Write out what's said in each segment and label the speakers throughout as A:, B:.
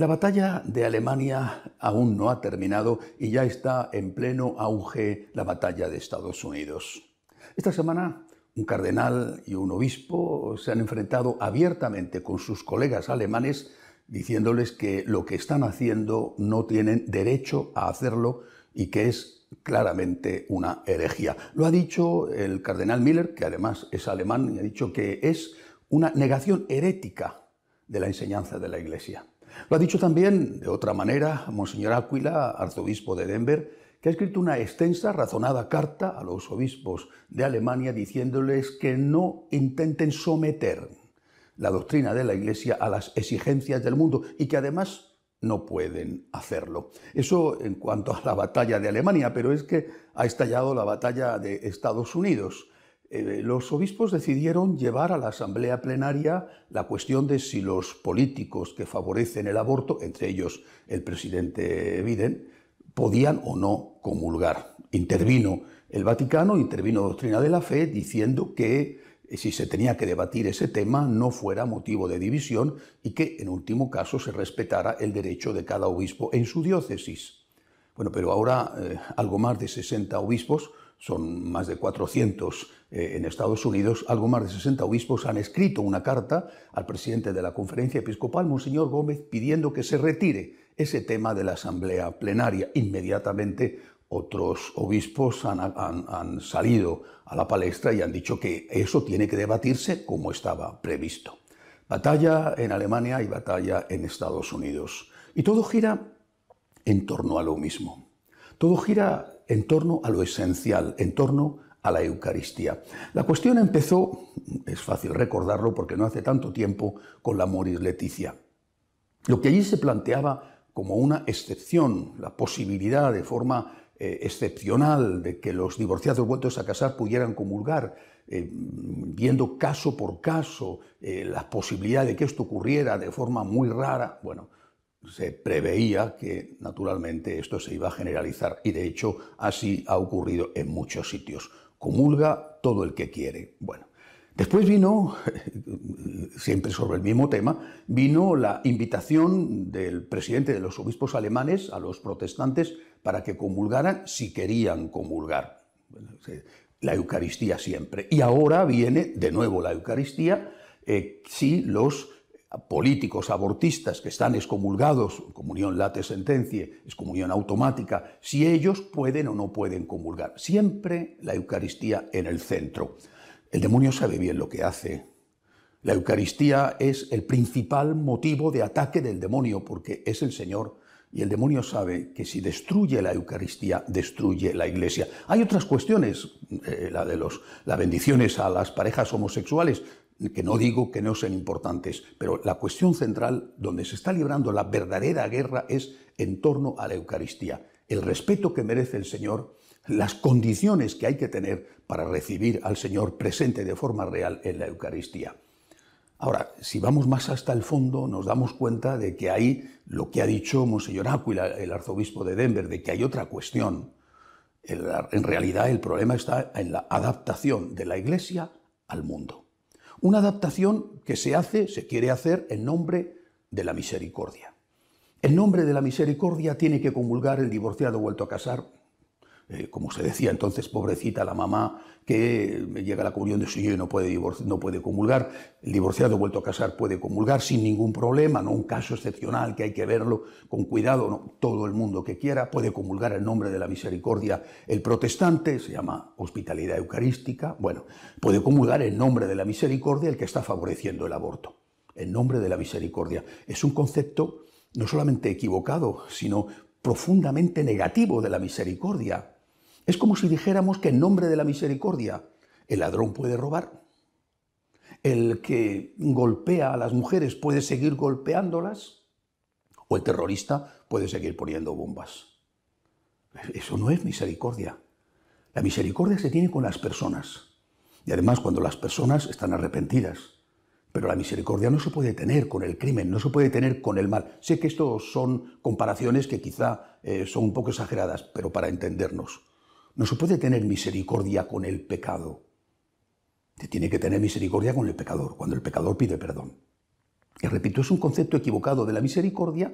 A: La batalla de Alemania aún no ha terminado y ya está en pleno auge la batalla de Estados Unidos. Esta semana un cardenal y un obispo se han enfrentado abiertamente con sus colegas alemanes diciéndoles que lo que están haciendo no tienen derecho a hacerlo y que es claramente una herejía. Lo ha dicho el cardenal Miller, que además es alemán, y ha dicho que es una negación herética de la enseñanza de la Iglesia. Lo ha dicho también, de otra manera, Monseñor Áquila, arzobispo de Denver, que ha escrito una extensa, razonada carta a los obispos de Alemania diciéndoles que no intenten someter la doctrina de la Iglesia a las exigencias del mundo y que además no pueden hacerlo. Eso en cuanto a la batalla de Alemania, pero es que ha estallado la batalla de Estados Unidos eh, los obispos decidieron llevar a la asamblea plenaria la cuestión de si los políticos que favorecen el aborto, entre ellos el presidente Biden, podían o no comulgar. Intervino el Vaticano, intervino Doctrina de la Fe, diciendo que eh, si se tenía que debatir ese tema no fuera motivo de división y que en último caso se respetara el derecho de cada obispo en su diócesis. Bueno, pero ahora eh, algo más de 60 obispos, son más de 400 eh, en Estados Unidos, algo más de 60 obispos han escrito una carta al presidente de la conferencia episcopal, Monseñor Gómez, pidiendo que se retire ese tema de la asamblea plenaria. Inmediatamente otros obispos han salido a la palestra y han dicho que eso tiene que debatirse como estaba previsto. Batalla en Alemania y batalla en Estados Unidos. Y todo gira en torno a lo mismo. Todo gira en torno a lo esencial, en torno a la Eucaristía. La cuestión empezó, es fácil recordarlo porque no hace tanto tiempo, con la Moris Leticia. Lo que allí se planteaba como una excepción, la posibilidad de forma eh, excepcional de que los divorciados vueltos a casar pudieran comulgar, eh, viendo caso por caso eh, la posibilidad de que esto ocurriera de forma muy rara, bueno, se preveía que naturalmente esto se iba a generalizar y de hecho así ha ocurrido en muchos sitios. Comulga todo el que quiere. Bueno, después vino, siempre sobre el mismo tema, vino la invitación del presidente de los obispos alemanes a los protestantes para que comulgaran si querían comulgar. La Eucaristía siempre. Y ahora viene de nuevo la Eucaristía eh, si los políticos abortistas que están excomulgados, comunión late sentencia, excomunión automática, si ellos pueden o no pueden comulgar. Siempre la Eucaristía en el centro. El demonio sabe bien lo que hace. La Eucaristía es el principal motivo de ataque del demonio porque es el Señor y el demonio sabe que si destruye la Eucaristía, destruye la Iglesia. Hay otras cuestiones, eh, la de los, las bendiciones a las parejas homosexuales que no digo que no sean importantes, pero la cuestión central donde se está librando la verdadera guerra es en torno a la Eucaristía, el respeto que merece el Señor, las condiciones que hay que tener para recibir al Señor presente de forma real en la Eucaristía. Ahora, si vamos más hasta el fondo, nos damos cuenta de que hay lo que ha dicho Monseñor Áquila, el arzobispo de Denver, de que hay otra cuestión. En realidad el problema está en la adaptación de la Iglesia al mundo. Una adaptación que se hace, se quiere hacer en nombre de la misericordia. En nombre de la misericordia tiene que comulgar el divorciado vuelto a casar eh, como se decía entonces, pobrecita la mamá que llega a la comunión de su hijo y no puede, no puede comulgar, el divorciado vuelto a casar puede comulgar sin ningún problema, no un caso excepcional que hay que verlo con cuidado, todo el mundo que quiera puede comulgar en nombre de la misericordia el protestante, se llama hospitalidad eucarística, bueno, puede comulgar en nombre de la misericordia el que está favoreciendo el aborto, en nombre de la misericordia. Es un concepto no solamente equivocado, sino profundamente negativo de la misericordia. Es como si dijéramos que en nombre de la misericordia el ladrón puede robar, el que golpea a las mujeres puede seguir golpeándolas, o el terrorista puede seguir poniendo bombas. Eso no es misericordia. La misericordia se tiene con las personas. Y además cuando las personas están arrepentidas. Pero la misericordia no se puede tener con el crimen, no se puede tener con el mal. Sé que esto son comparaciones que quizá eh, son un poco exageradas, pero para entendernos. No se puede tener misericordia con el pecado. Se tiene que tener misericordia con el pecador, cuando el pecador pide perdón. Y repito, es un concepto equivocado de la misericordia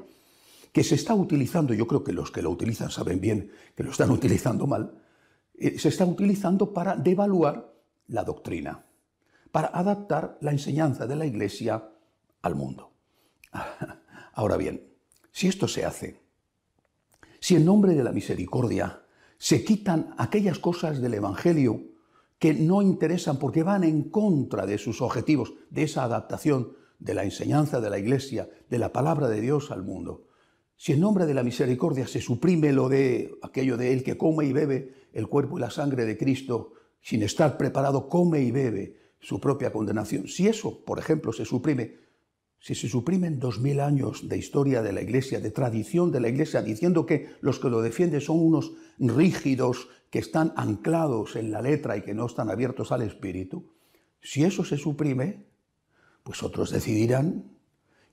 A: que se está utilizando, yo creo que los que lo utilizan saben bien que lo están utilizando mal, eh, se está utilizando para devaluar la doctrina, para adaptar la enseñanza de la Iglesia al mundo. Ahora bien, si esto se hace, si en nombre de la misericordia se quitan aquellas cosas del Evangelio que no interesan porque van en contra de sus objetivos, de esa adaptación de la enseñanza de la Iglesia, de la palabra de Dios al mundo. Si en nombre de la misericordia se suprime lo de aquello de él que come y bebe el cuerpo y la sangre de Cristo, sin estar preparado, come y bebe su propia condenación. Si eso, por ejemplo, se suprime si se suprimen dos mil años de historia de la Iglesia, de tradición de la Iglesia, diciendo que los que lo defienden son unos rígidos que están anclados en la letra y que no están abiertos al espíritu, si eso se suprime, pues otros decidirán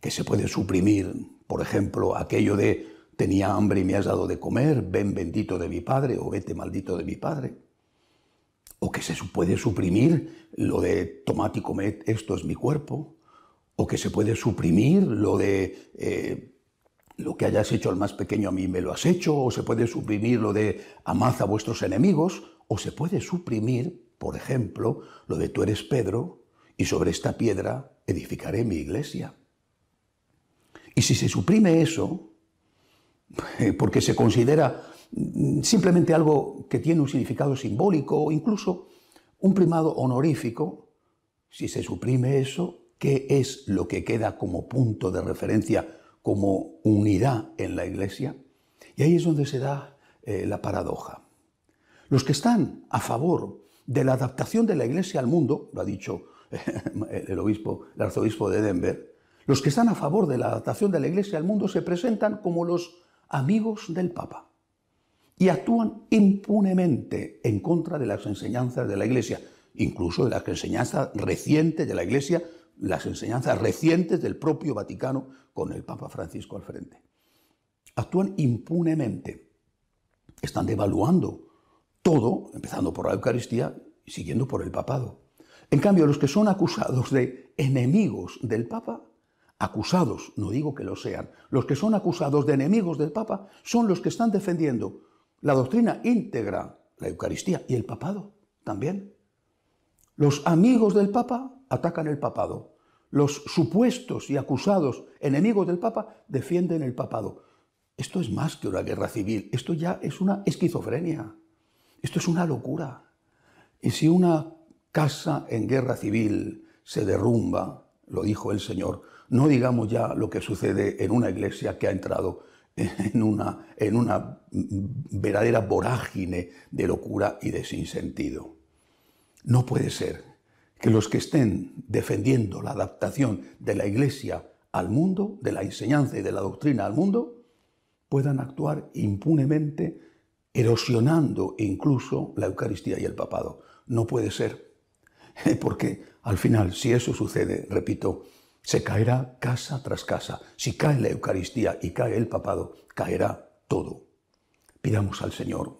A: que se puede suprimir, por ejemplo, aquello de tenía hambre y me has dado de comer, ven bendito de mi padre o vete maldito de mi padre. O que se puede suprimir lo de tomate y esto es mi cuerpo o que se puede suprimir lo de eh, lo que hayas hecho al más pequeño a mí me lo has hecho, o se puede suprimir lo de amad a vuestros enemigos, o se puede suprimir, por ejemplo, lo de tú eres Pedro y sobre esta piedra edificaré mi iglesia. Y si se suprime eso, porque se considera mm, simplemente algo que tiene un significado simbólico o incluso un primado honorífico, si se suprime eso, ¿Qué es lo que queda como punto de referencia, como unidad en la Iglesia? Y ahí es donde se da eh, la paradoja. Los que están a favor de la adaptación de la Iglesia al mundo, lo ha dicho eh, el obispo, el arzobispo de Denver, los que están a favor de la adaptación de la Iglesia al mundo se presentan como los amigos del Papa y actúan impunemente en contra de las enseñanzas de la Iglesia, incluso de las enseñanzas recientes de la Iglesia las enseñanzas recientes del propio Vaticano con el Papa Francisco al frente. Actúan impunemente, están devaluando todo, empezando por la Eucaristía y siguiendo por el papado. En cambio, los que son acusados de enemigos del Papa, acusados, no digo que lo sean, los que son acusados de enemigos del Papa son los que están defendiendo la doctrina íntegra, la Eucaristía y el papado también. Los amigos del Papa atacan el papado. Los supuestos y acusados enemigos del Papa defienden el papado. Esto es más que una guerra civil, esto ya es una esquizofrenia, esto es una locura. Y si una casa en guerra civil se derrumba, lo dijo el Señor, no digamos ya lo que sucede en una iglesia que ha entrado en una, en una verdadera vorágine de locura y de sinsentido. No puede ser que los que estén defendiendo la adaptación de la Iglesia al mundo, de la enseñanza y de la doctrina al mundo, puedan actuar impunemente, erosionando incluso la Eucaristía y el papado. No puede ser, porque al final, si eso sucede, repito, se caerá casa tras casa. Si cae la Eucaristía y cae el papado, caerá todo. Pidamos al Señor,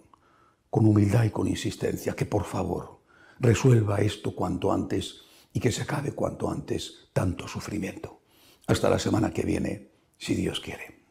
A: con humildad y con insistencia, que por favor resuelva esto cuanto antes y que se acabe cuanto antes tanto sufrimiento. Hasta la semana que viene, si Dios quiere.